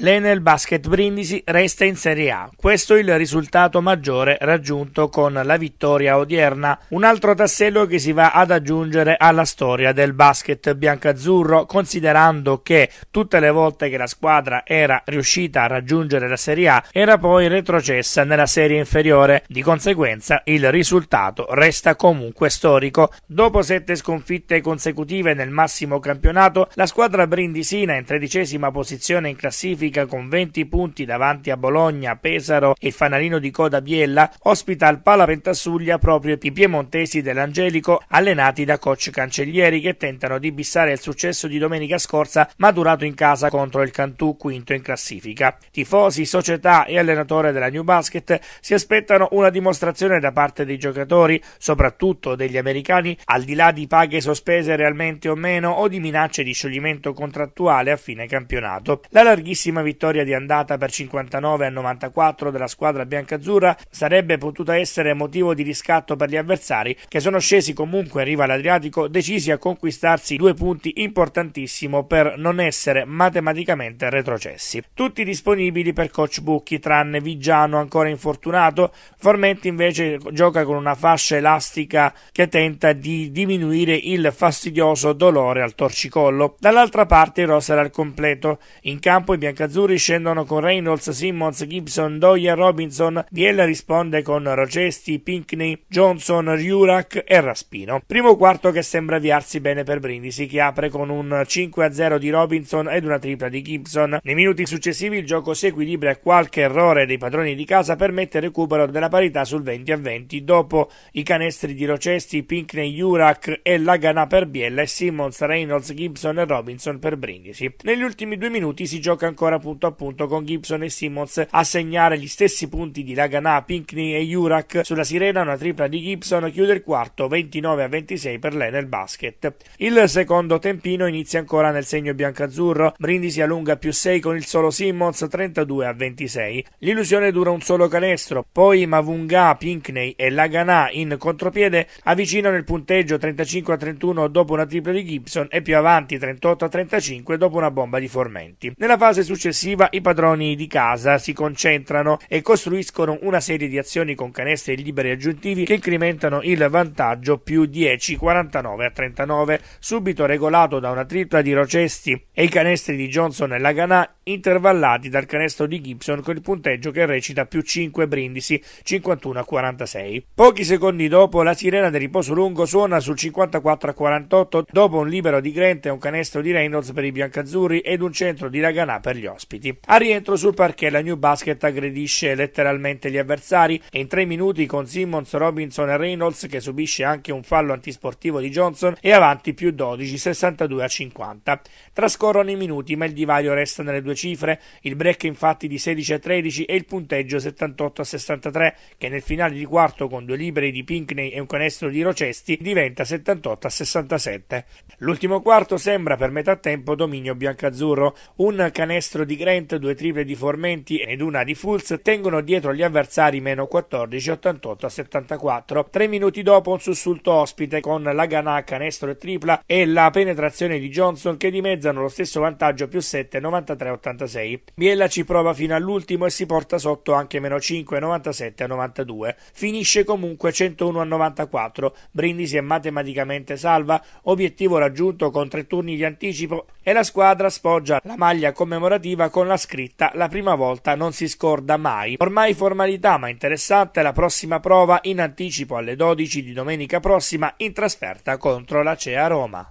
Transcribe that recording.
L'Enel Basket Brindisi resta in Serie A. Questo è il risultato maggiore raggiunto con la vittoria odierna. Un altro tassello che si va ad aggiungere alla storia del basket biancazzurro, considerando che tutte le volte che la squadra era riuscita a raggiungere la Serie A era poi retrocessa nella serie inferiore. Di conseguenza il risultato resta comunque storico. Dopo sette sconfitte consecutive nel massimo campionato, la squadra brindisina in tredicesima posizione in classifica classifica con 20 punti davanti a Bologna, Pesaro e fanalino di coda Biella, ospita al Pala Pentasuglia proprio i piemontesi dell'Angelico allenati da coach Cancellieri che tentano di bissare il successo di domenica scorsa maturato in casa contro il Cantù quinto in classifica. Tifosi, società e allenatore della New Basket si aspettano una dimostrazione da parte dei giocatori, soprattutto degli americani, al di là di paghe sospese realmente o meno o di minacce di scioglimento contrattuale a fine campionato. La larghissima prima vittoria di andata per 59 a 94 della squadra biancazzurra sarebbe potuta essere motivo di riscatto per gli avversari, che sono scesi comunque in riva all'Adriatico decisi a conquistarsi due punti importantissimo per non essere matematicamente retrocessi. Tutti disponibili per coach Bucchi, tranne Vigiano ancora infortunato, Formenti invece gioca con una fascia elastica che tenta di diminuire il fastidioso dolore al torcicollo. Dall'altra parte i roster al completo, in campo i biancazzurri azzurri scendono con Reynolds, Simmons, Gibson, Doyle, Robinson. Diella risponde con Rocesti, Pinkney, Johnson, Jurak e Raspino. Primo quarto che sembra avviarsi bene per Brindisi, che apre con un 5-0 di Robinson ed una tripla di Gibson. Nei minuti successivi il gioco si equilibra e qualche errore dei padroni di casa permette il recupero della parità sul 20-20 dopo i canestri di Rocesti, Pinkney, Jurak e Laganà per Biella e Simmons, Reynolds, Gibson e Robinson per Brindisi. Negli ultimi due minuti si gioca ancora tornarono punto a punto con Gibson e Simmons a segnare gli stessi punti di Laganà, Pinkney e Jurak. Sulla sirena una tripla di Gibson chiude il quarto 29 a 26 per lei nel basket. Il secondo tempino inizia ancora nel segno biancazzurro. Brindisi allunga più 6 con il solo Simmons 32 a 26. L'illusione dura un solo canestro, poi Mavunga, Pinkney e Laganà in contropiede avvicinano il punteggio 35 a 31 dopo una tripla di Gibson e più avanti 38 a 35 dopo una bomba di Formenti. Nella fase successiva successiva i padroni di casa si concentrano e costruiscono una serie di azioni con canestri liberi aggiuntivi che incrementano il vantaggio più 10, 49 a 39, subito regolato da una tripla di Rocesti e i canestri di Johnson e Laganà intervallati dal canestro di Gibson con il punteggio che recita più 5 Brindisi 51 a 46. Pochi secondi dopo la sirena del riposo lungo suona sul 54 a 48 dopo un libero di Grant e un canestro di Reynolds per i biancazzurri ed un centro di Laganà per gli ospiti ospiti. A rientro sul parquet la New Basket aggredisce letteralmente gli avversari e in tre minuti con Simmons, Robinson e Reynolds che subisce anche un fallo antisportivo di Johnson e avanti più 12, 62 a 50. Trascorrono i minuti ma il divario resta nelle due cifre, il break infatti di 16 a 13 e il punteggio 78 a 63 che nel finale di quarto con due liberi di Pinkney e un canestro di Rocesti diventa 78 a 67. L'ultimo quarto sembra per metà tempo dominio biancazzurro, un canestro di Grant, due triple di Formenti ed una di Fulz tengono dietro gli avversari meno 14, 88 a 74. Tre minuti dopo un sussulto ospite con la Ghana canestro e tripla e la penetrazione di Johnson che dimezzano lo stesso vantaggio più 7, 93 86. Biella ci prova fino all'ultimo e si porta sotto anche meno 5, 97 a 92. Finisce comunque 101 a 94. Brindisi è matematicamente salva, obiettivo raggiunto con tre turni di anticipo e la squadra sfoggia la maglia commemorativa con la scritta La prima volta non si scorda mai. Ormai formalità ma interessante la prossima prova in anticipo alle 12 di domenica prossima in trasferta contro la CEA Roma.